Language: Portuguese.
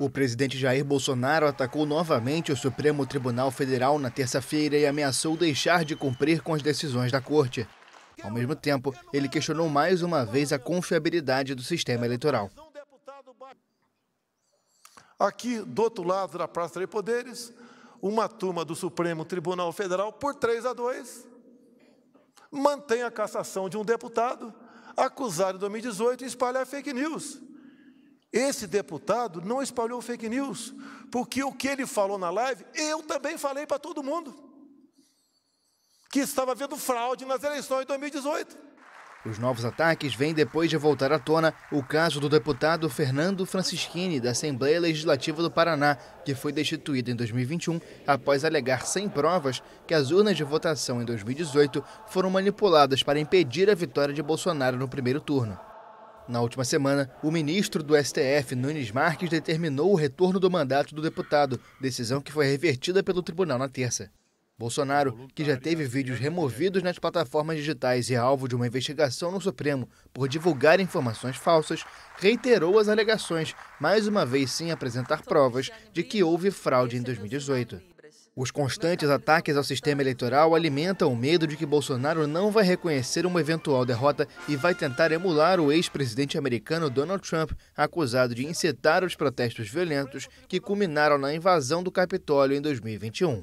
O presidente Jair Bolsonaro atacou novamente o Supremo Tribunal Federal na terça-feira e ameaçou deixar de cumprir com as decisões da corte. Ao mesmo tempo, ele questionou mais uma vez a confiabilidade do sistema eleitoral. Aqui, do outro lado da Praça de Poderes, uma turma do Supremo Tribunal Federal, por 3 a 2, mantém a cassação de um deputado acusado em 2018 de espalhar fake news. Esse deputado não espalhou fake news, porque o que ele falou na live, eu também falei para todo mundo. Que estava havendo fraude nas eleições de 2018. Os novos ataques vêm depois de voltar à tona o caso do deputado Fernando Francischini, da Assembleia Legislativa do Paraná, que foi destituído em 2021 após alegar sem provas que as urnas de votação em 2018 foram manipuladas para impedir a vitória de Bolsonaro no primeiro turno. Na última semana, o ministro do STF, Nunes Marques, determinou o retorno do mandato do deputado, decisão que foi revertida pelo tribunal na terça. Bolsonaro, que já teve vídeos removidos nas plataformas digitais e alvo de uma investigação no Supremo por divulgar informações falsas, reiterou as alegações, mais uma vez sem apresentar provas, de que houve fraude em 2018. Os constantes ataques ao sistema eleitoral alimentam o medo de que Bolsonaro não vai reconhecer uma eventual derrota e vai tentar emular o ex-presidente americano Donald Trump, acusado de incitar os protestos violentos que culminaram na invasão do Capitólio em 2021.